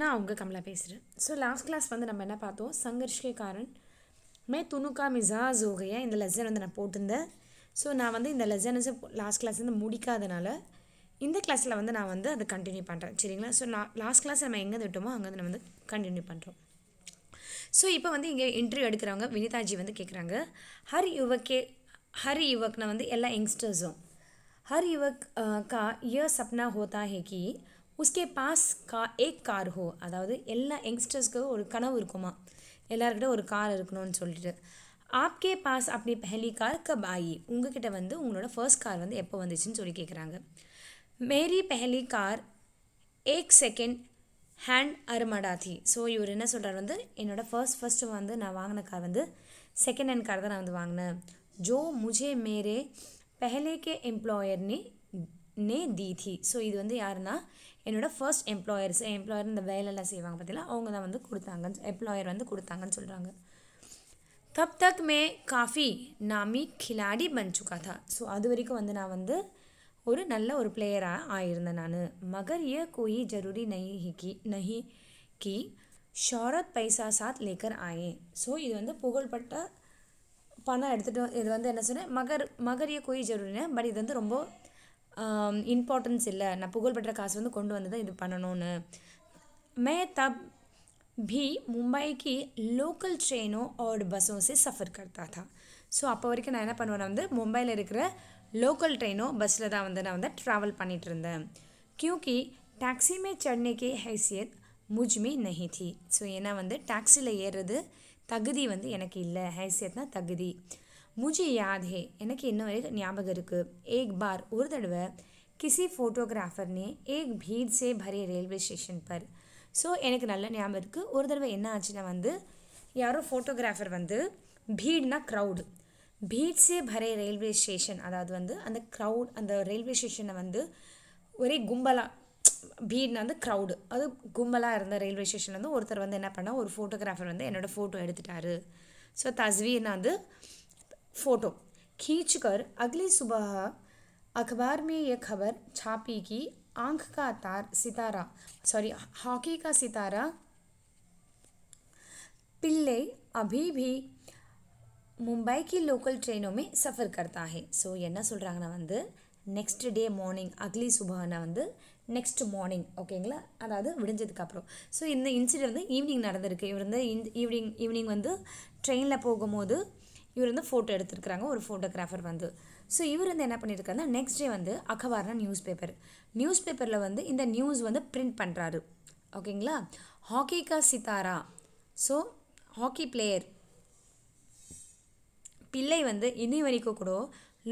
நான் உங்கள் கமலா பேசுகிறேன் ஸோ லாஸ்ட் கிளாஸ் வந்து நம்ம என்ன பார்த்தோம் சங்கர்ஷ்கே காரன் மே துணுக்கா மிசா ஜோகையா இந்த லெசன் வந்து நான் போட்டிருந்தேன் ஸோ நான் வந்து இந்த லெசன்ஸை லாஸ்ட் கிளாஸ் வந்து முடிக்காதனால இந்த கிளாஸில் வந்து நான் வந்து அதை கண்டினியூ பண்ணுறேன் சரிங்களா ஸோ நான் லாஸ்ட் கிளாஸ் நம்ம எங்கே விட்டோமோ அங்கே நம்ம வந்து கண்டினியூ பண்ணுறோம் ஸோ இப்போ வந்து இங்கே இன்டர்வியூ எடுக்கிறவங்க வினிதாஜி வந்து கேட்குறாங்க ஹர் யுவக்கே ஹர் யுவக்னா வந்து எல்லா யங்ஸ்டர்ஸும் ஹர் யுவக் கா का சப்னா ஹோதா होता உஸ்கே பாஸ் கா ஏக் கார் ஹோ அதாவது எல்லா யங்ஸ்டர்ஸ்க்கு ஒரு கனவு இருக்குமா எல்லாருக்கிட்ட ஒரு கார் இருக்கணும்னு சொல்லிட்டு ஆப்கே பாஸ் அப்படி பெஹலி கார் கப் ஆயி உங்ககிட்ட வந்து உங்களோட ஃபர்ஸ்ட் கார் வந்து எப்போ வந்துச்சுன்னு சொல்லி கேட்குறாங்க மேரி பெஹலி கார் ஏக் செகண்ட் ஹேண்ட் அருமடா தி ஸோ இவர் என்ன சொல்கிறார் வந்து என்னோடய ஃபர்ஸ்ட் ஃபஸ்ட்டு வந்து நான் வாங்கின கார் வந்து செகண்ட் ஹேண்ட் கார் தான் நான் வந்து வாங்கினேன் ஜோ முஜே மேரே பெஹலே கே எம்ப்ளாயர் நே நே தி தி ஸோ இது வந்து யாருன்னா என்னோடய ஃபர்ஸ்ட் எம்ப்ளாயர்ஸ் எம்ப்ளாயர் இந்த வேலையெல்லாம் செய்வாங்க பார்த்தீங்களா அவங்க தான் வந்து கொடுத்தாங்கன்னு எம்ப்ளாயர் வந்து கொடுத்தாங்கன்னு சொல்கிறாங்க தப் தக் மே காஃபி நாமி கிலாடி பஞ்சு கதா ஸோ அது வரைக்கும் வந்து நான் வந்து ஒரு நல்ல ஒரு பிளேயராக ஆயிருந்தேன் நான் மகர் ஏ கோயி ஜரூரி நஹி கி நஹி கி ஷாரத் பைசா சாத் லேக்கர் ஆயே ஸோ இது வந்து புகழ்பட்ட பணம் எடுத்துகிட்டு இது வந்து என்ன சொன்னேன் மகர் மகரிய கோயி ஜரூரினேன் பட் இது வந்து ரொம்ப இம்பார்ட்டன்ஸ் இல்லை நான் புகழ்பெற்ற காசு வந்து கொண்டு வந்து தான் இது பண்ணணும்னு மே தப் பி மும்பைக்கு லோக்கல் ட்ரெயினோ ஆர் बसों சே சஃபர் करता தான் ஸோ அப்போ வரைக்கும் நான் என்ன பண்ணுவேன் வந்து மும்பையில் இருக்கிற லோக்கல் ட்ரெயினோ பஸ்ஸில் தான் வந்து நான் வந்து ட்ராவல் பண்ணிகிட்டு இருந்தேன் கியூக்கி டாக்ஸி மே சட்னிக்கு ஹைசியத் முஜ்மே நஹி தி ஸோ ஏன்னா வந்து டாக்ஸியில் ஏறுறது தகுதி வந்து எனக்கு இல்லை ஹைசியத்னா தகுதி முஜி याद है எனக்கு இன்னும் வரைக்கும் ஞாபகம் இருக்குது ஏக் பார் ஒரு தடவை கிசி ஃபோட்டோகிராஃபர்னே ஏக் பீட்ஸே भीड़ ரயில்வே ஸ்டேஷன் रेलवे ஸோ எனக்கு நல்ல ஞாபகம் இருக்குது ஒரு தடவை என்ன ஆச்சுன்னா வந்து யாரோ ஃபோட்டோகிராஃபர் வந்து பீட்னா க்ரௌடு பீட்ஸே பரே ரயில்வே ஸ்டேஷன் அதாவது வந்து அந்த க்ரௌட் அந்த ரயில்வே ஸ்டேஷனை வந்து ஒரே கும்பலாக பீட்னா வந்து க்ரௌடு அது கும்பலாக இருந்த ரயில்வே ஸ்டேஷன் வந்து ஒருத்தர் வந்து என்ன பண்ணால் ஒரு ஃபோட்டோகிராஃபர் வந்து என்னோடய ஃபோட்டோ எடுத்துட்டாரு ஸோ தஸ்வீர்னா வந்து फ़ोटो खींचकर अगली सुबह अखबार में यह खबर छापी कि आंख का तार सितारा सॉरी हॉकी का सितारा पिल्ले अभी भी மும்பை की लोकल ट्रेनों में सफ़र करता है ஸோ என்ன சொல்கிறாங்கன்னா வந்து நெக்ஸ்ட் டே மார்னிங் அக்லி சுபஹானா வந்து நெக்ஸ்ட் மார்னிங் ஓகேங்களா அதாவது விடிஞ்சதுக்கப்புறம் ஸோ இந்த இன்சிடென்ட் வந்து ஈவினிங் நடந்திருக்கு இவர் வந்து ஈவினிங் ஈவினிங் வந்து ட்ரெயினில் போகும்போது இவர் வந்து ஃபோட்டோ எடுத்துருக்குறாங்க ஒரு ஃபோட்டோகிராஃபர் வந்து ஸோ இவர் வந்து என்ன பண்ணியிருக்காருனா நெக்ஸ்ட் டே வந்து அகவார்னா நியூஸ் பேப்பர் நியூஸ் பேப்பரில் வந்து இந்த நியூஸ் வந்து பிரிண்ட் பண்ணுறாரு ஓகேங்களா ஹாக்கி கா சித்தாரா ஸோ ஹாக்கி பிளேயர் பிள்ளை வந்து இன்னி வரைக்கும் கூட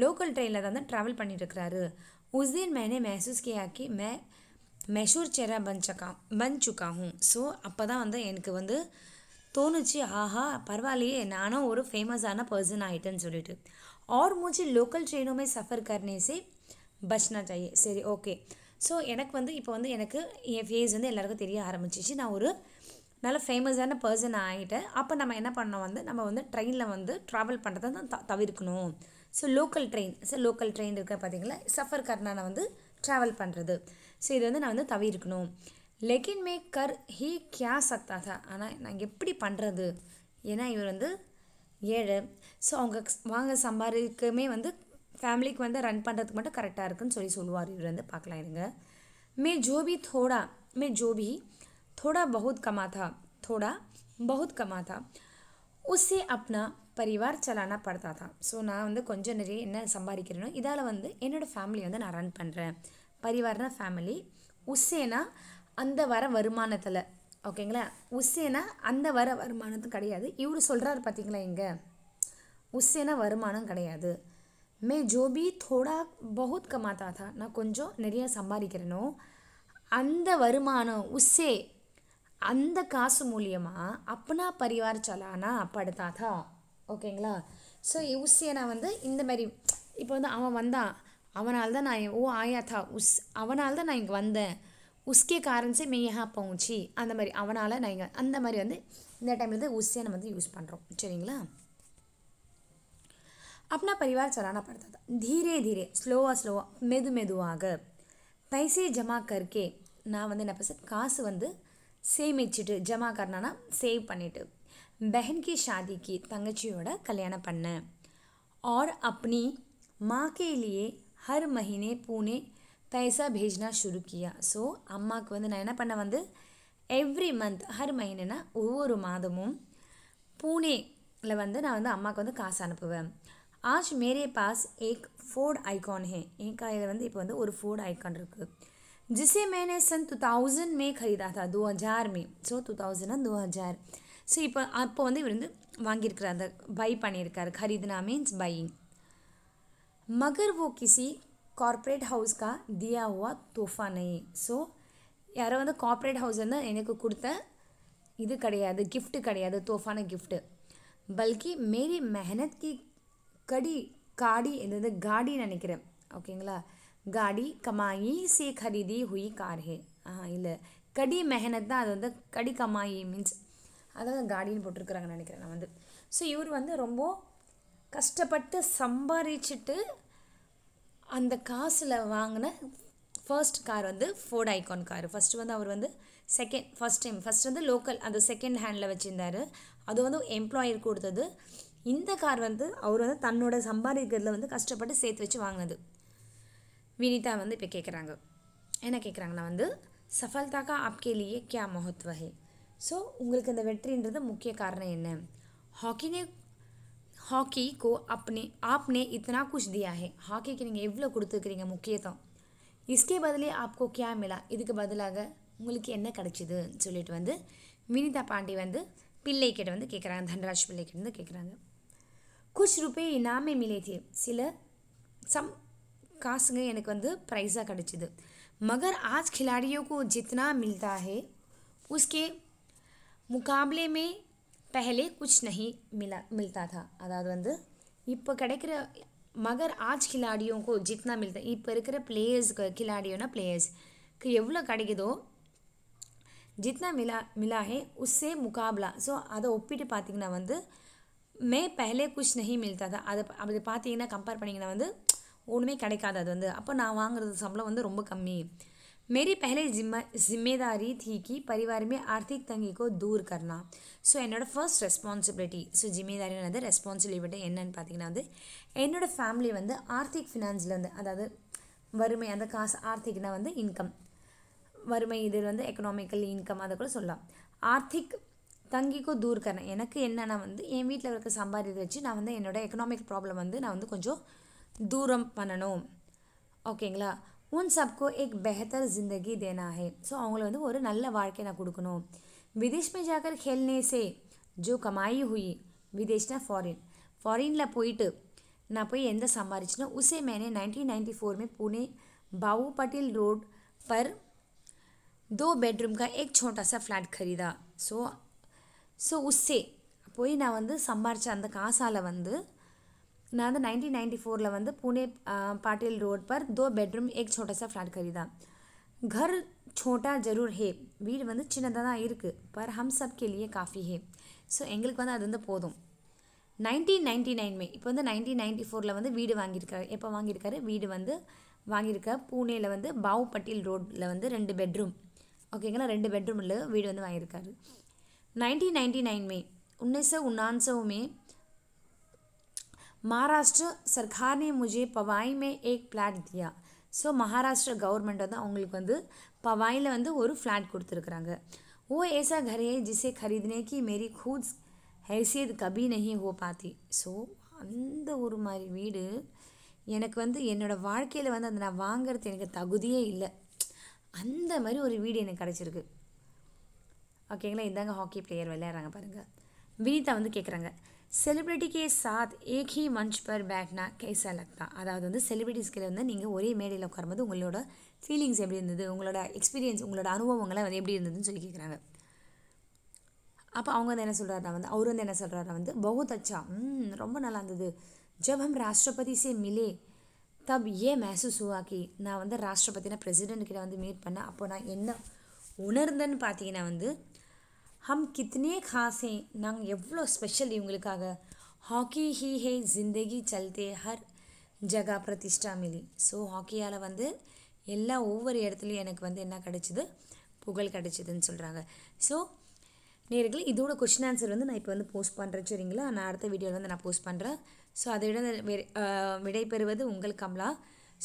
லோக்கல் ட்ரெயினில் தான் ட்ராவல் பண்ணிட்டுருக்கிறாரு உஸ்தீன் மேனே மெசூஸ் கியா கி மே மெஷூர் சேரா பஞ்சக்கா பஞ்சுக்காகும் பன் ஸோ அப்போ தான் வந்து எனக்கு வந்து தோணுச்சு ஆஹா பரவாயில்லையே நானும் ஒரு ஃபேமஸான பர்சன் ஆகிட்டேன்னு சொல்லிட்டு ஆர் மூச்சு லோக்கல் ட்ரெயினுமே சஃபர் सफ़र பஸ்னா से சரி ஓகே ஸோ எனக்கு வந்து இப்போ வந்து எனக்கு என் ஃபேஸ் வந்து எல்லாருக்கும் தெரிய ஆரம்பிச்சிச்சு நான் ஒரு நல்ல ஃபேமஸான பர்சன் ஆகிட்டேன் அப்போ நம்ம என்ன பண்ணோம் வந்து நம்ம வந்து ட்ரெயினில் வந்து ட்ராவல் பண்ணுறதை தான் த தவிர்க்கணும் so local train so local train இருக்க பார்த்தீங்களா சஃபர் கர்னான வந்து ட்ராவல் பண்ணுறது ஸோ இது வந்து நான் வந்து தவிர்க்கணும் லெகின் மே கர் ஹீ கியா சக்தா தா ஆனால் நாங்கள் எப்படி பண்ணுறது ஏன்னா இவர் வந்து ஏழு ஸோ அவங்க வாங்க சம்பாதிக்குமே வந்து ஃபேமிலிக்கு வந்து ரன் பண்ணுறதுக்கு மட்டும் கரெக்டாக இருக்குன்னு சொல்லி சொல்லுவார் இவர் வந்து பார்க்கலாம் இருங்க மே ஜோபி தோடா மே ஜோபி தோடா பகுத் கமாதா தோடா பகுத் கமாதா உசே அப்னா பரிவார் சலானா படுத்தா தான் ஸோ நான் வந்து கொஞ்சம் நிறைய என்ன சம்பாதிக்கிறேனோ இதால் வந்து என்னோடய ஃபேமிலி வந்து நான் ரன் பண்ணுறேன் பரிவார்னா ஃபேமிலி உசேனா அந்த வர வருமானத்தில் ஓகேங்களா உசேனா அந்த வர வருமானத்தும் கிடையாது இவர் சொல்கிறார் பார்த்தீங்களா இங்கே உசேனா வருமானம் கிடையாது மே ஜோபி தோடா பகுத் கமாத்தா தான் நான் கொஞ்சம் நிறையா சம்பாதிக்கிறேனோ அந்த வருமானம் உசே அந்த காசு மூலியமாக அப்பனா பரிவார் சலானா படுத்தா ஓகேங்களா ஸோ உசேனா வந்து இந்த மாதிரி இப்போ வந்து அவன் வந்தான் அவனால் தான் நான் ஓ ஆயாத்தா உஸ் அவனால் தான் நான் இங்கே வந்தேன் உஸ்கே காரன் சே மே யஹா பவுச்சி அந்த மாதிரி அவனால் நான் இங்கே அந்த மாதிரி வந்து இந்த டைமில் வந்து உஸ்ஸே நம்ம வந்து யூஸ் பண்ணுறோம் சரிங்களா अपना பரிவார் चलाना पड़ता தீரே தீரே ஸ்லோவாக ஸ்லோவாக மெது மெதுவாக பைசே ஜமா கருக்கே நான் வந்து என்ன பேச காசு வந்து சேமிச்சுட்டு ஜமா கர்னானா சேவ் பண்ணிவிட்டு பெஹன்கி ஷாதிக்கு தங்கச்சியோட கல்யாணம் பண்ணேன் ஆர் अपनी माँ ஹர் लिए பூனே பைசா பேஜ்னா शुरू ஸோ அம்மாவுக்கு வந்து நான் என்ன பண்ண வந்து எவ்ரி மந்த் ஹர் மஹினா ஒவ்வொரு மாதமும் பூனேல வந்து நான் வந்து அம்மாவுக்கு வந்து காசு அனுப்புவேன் ஆஜ் மேரே பாஸ் ஏக் ஃபோர்ட் ஐகான் ஹே என் கையில் வந்து இப்போ வந்து ஒரு ஃபோர்ட் ஐகான் இருக்குது जिसे मैंने सन டூ தௌசண்ட் மே खरीदा था दो हज़ार में ஸோ டூ தௌசண்ட் அண்ட் டூ ஹஜார் ஸோ இப்போ அப்போ வந்து இவர் வந்து வாங்கியிருக்கிறார் அந்த பை பண்ணியிருக்கார் खरीदना மீன்ஸ் பையிங் மகர் ஓ किसी कॉरपोरेट हाउस का दिया हुआ ஸோ யாரோ வந்து கார்ப்ரேட் ஹவுஸ் வந்து எனக்கு கொடுத்த இது கிடையாது கிஃப்ட்டு கிடையாது தோஃபான கிஃப்ட்டு பல்கி மேரி மெஹனத் கி கடி காடி என்னது காடி நினைக்கிறேன் ஓகேங்களா காடி கமாயி சே ஹரிதி ஹுயி கார் ஹே இல்லை கடி மெஹனத் தான் அது வந்து கடி கமாயி மீன்ஸ் அதாவது காடின்னு போட்டிருக்கிறாங்கன்னு நினைக்கிறேன் நான் வந்து ஸோ இவர் வந்து ரொம்ப கஷ்டப்பட்டு சம்பாரிச்சிட்டு அந்த காசில் வாங்கின ஃபர்ஸ்ட் கார் வந்து ஃபோர்ட் ஐகான் கார் ஃபஸ்ட்டு வந்து அவர் வந்து செகண்ட் ஃபஸ்ட் டைம் ஃபஸ்ட் வந்து லோக்கல் அந்த செகண்ட் ஹேண்டில் வச்சுருந்தார் அது வந்து எம்ப்ளாயர் கொடுத்தது இந்த கார் வந்து அவர் வந்து தன்னோட சம்பாதிக்கிறதுல வந்து கஷ்டப்பட்டு சேர்த்து வச்சு வாங்கினது வினிதா வந்து இப்போ கேட்குறாங்க என்ன கேட்குறாங்கன்னா வந்து சஃபல்தாக்கா ஆப்கேலியே கே மகத்துவ ஸோ உங்களுக்கு இந்த வெற்றின்றது முக்கிய காரணம் என்ன ஹாக்கினே हॉकी को अपने आपने इतना कुछ दिया है हॉकी के लिए एवला கொடுத்துக்கறீங்க முக்கியமா इसके बदले आपको क्या मिला इसके बदले में आपको என்ன கிடைச்சது ன்னு சொல்லிட்டு வந்து 미니다 பாண்டி வந்து பிள்ளை கிட்ட வந்து கேக்குறாங்க தந்திராஜ் பிள்ளை கிட்ட வந்து கேக்குறாங்க कुछ रुपए इनाम में मिले थे சில some காசுங்க எனக்கு வந்து prize-ஆ கிடைச்சது मगर आज खिलाड़ियों को जितना मिलता है उसके मुकाबले में पहले कुछ नहीं மிலா மில்தா था அதாவது வந்து இப்போ கிடைக்கிற மகர் ஆஜ் கிலாடியோக்கு ஜித்னா மில்தா இப்போ இருக்கிற பிளேயர்ஸ்க்கு கிலாடியோனா பிளேயர்ஸ்க்கு எவ்வளோ கிடைக்குதோ ஜித்னா மிலா மிலாஹே உஸ்ஸே முகாபிலா ஸோ அதை ஒப்பிட்டு பார்த்தீங்கன்னா வந்து மே பஹலே குஷ் நஹி மில்தா தான் அதை அப்படி பார்த்தீங்கன்னா கம்பேர் பண்ணிங்கன்னா வந்து ஒன்றுமே கிடைக்காது அது வந்து அப்போ நான் வாங்குறது சம்பளம் வந்து ரொம்ப கம்மி मेरी पहले जिम्मेदारी थी कि परिवार में आर्थिक तंगी को दूर करना ஸோ என்னோடய ஃபர்ஸ்ட் ரெஸ்பான்சிபிலிட்டி ஸோ ஜிம்மேதாரியான வந்து ரெஸ்பான்சிபிலிட்டி என்னன்னு பார்த்தீங்கன்னா வந்து என்னோடய ஃபேமிலி வந்து ஆர்த்திக் ஃபினான்ஸில் வந்து அதாவது வறுமை அந்த காசு ஆர்த்திக்னா வந்து இன்கம் வறுமை இது வந்து எக்கனாமிக்கல் இன்கம் அதை கூட சொல்லலாம் ஆர்த்திக் தங்கிக்கோ தூர் கரணம் எனக்கு என்னென்னா வந்து என் வீட்டில் இருக்க சம்பாதித்து வச்சு நான் வந்து என்னோடய எக்கனாமிக் ப்ராப்ளம் வந்து நான் வந்து கொஞ்சம் தூரம் பண்ணணும் ஓகேங்களா उन सबको एक बेहतर जिंदगी देना है सो वो ना कुण विदेश में जाकर खेलने से जो कमाई हुई विदेश फॉरिन फॉरन ना पे एं सो उसे मैंने 1994 में पुणे बाबू पटेल रोड पर दो बेडरूम का एक छोटा सा फ्लैट खरीदा सो सो उससे ना वो सपाच अंत का वह நான் வந்து நைன்டீன் नाइन्टी ஃபோரில் வந்து पुणे पाटिल रोड பர் தோ பெட்ரூம் எக் छोटा सा फ्लैट खरीदा घर छोटा जरूर है வீடு வந்து சின்னதாக தான் இருக்குது பர் ஹம் சப் கே காஃபி ஹே ஸோ எங்களுக்கு வந்து அது வந்து போதும் நைன்டீன் நைன்டி நைன் மே இப்போ வந்து நைன்டீன் நைன்டி ஃபோரில் வந்து வீடு வாங்கியிருக்காரு எப்போ வாங்கியிருக்காரு வீடு வந்து வாங்கியிருக்க பூனேயில் வந்து பாவு பட்டேல் ரோட்டில் வந்து ரெண்டு பெட்ரூம் ஓகேங்களா ரெண்டு பெட்ரூம் இல்லை வீடு வந்து வாங்கியிருக்காரு நைன்டீன் நைன்டி நைன் மே உன்னைஸ் உன்னான்சவுமே மகாராஷ்டிர சர்க்காரே முஜே मुझे மே ஏக் एक தியா ஸோ மகாராஷ்டிரா கவர்மெண்ட் வந்து அவங்களுக்கு வந்து பவாயில் வந்து ஒரு ஃப்ளாட் கொடுத்துருக்குறாங்க ஓ ஏசா கரையை ஜிசே खरीदने கி மேரி ஹூட்ஸ் ஹேசியத் கபி நஹி ஹோ பாத்தி ஸோ அந்த ஒரு மாதிரி வீடு எனக்கு வந்து என்னோடய வாழ்க்கையில் வந்து அதை நான் வாங்கிறது எனக்கு தகுதியே இல்லை அந்த மாதிரி ஒரு வீடு எனக்கு கிடச்சிருக்கு ஓகேங்களா இந்தாங்க ஹாக்கி பிளேயர் விளையாடுறாங்க பாருங்கள் வினிதா வந்து கேட்குறாங்க செலிபிரிட்டி கே சாத் एक ही मंच पर बैठना कैसा லக்தா அதாவது வந்து செலிபிரிட்டிஸ்கில் வந்து நீங்கள் ஒரே மேடையில் உட்காரும்போது உங்களோட ஃபீலிங்ஸ் எப்படி இருந்தது உங்களோட எக்ஸ்பீரியன்ஸ் உங்களோட அனுபவங்களை வந்து எப்படி இருந்ததுன்னு சொல்லி கேட்குறாங்க அப்போ அவங்க வந்து என்ன சொல்கிறாருனா வந்து அவர் வந்து என்ன சொல்கிறாருனா வந்து பகுத் அச்சா ம் ரொம்ப நல்லா இருந்தது ஜப் ஹம் ராஷ்டிரபதி சே மிலே தப் ஏ மேசூஸ் உருவாக்கி நான் வந்து ராஷ்டிரபதினா பிரசிடென்ட் கிட்ட வந்து மீட் பண்ணேன் அப்போ நான் என்ன உணர்ந்தேன்னு பார்த்தீங்கன்னா வந்து ஹம் கித்னே காசே நாங்கள் எவ்வளோ ஸ்பெஷல் இவங்களுக்காக ஹாக்கி ஹி ஹே ஜிந்தகி சல்தே ஹர் ஜகா பிரதிஷ்டா மிலி ஸோ ஹாக்கியால் வந்து எல்லா ஒவ்வொரு இடத்துலையும் எனக்கு வந்து என்ன கிடச்சிது புகழ் கிடச்சிதுன்னு சொல்கிறாங்க ஸோ நேர்கள் இதோட கொஷின் ஆன்சர் வந்து நான் இப்போ வந்து போஸ்ட் பண்ணுறேன் சரிங்களா நான் அடுத்த வீடியோவில் வந்து நான் போஸ்ட் பண்ணுறேன் ஸோ அதை விட விடைபெறுவது உங்கள் கமலா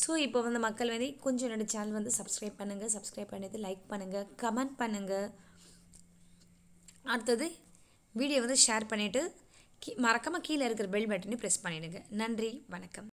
ஸோ இப்போ வந்து மக்கள் வந்து கொஞ்சம் என்னோடய சேனல் வந்து சப்ஸ்கிரைப் பண்ணுங்கள் சப்ஸ்கிரைப் பண்ணது லைக் பண்ணுங்கள் கமெண்ட் பண்ணுங்கள் அடுத்தது வீடியோ வந்து ஷேர் பண்ணிவிட்டு கீ மறக்காமல் கீழே இருக்கிற பெல் பட்டனையும் ப்ரெஸ் பண்ணிவிடுங்க நன்றி வணக்கம்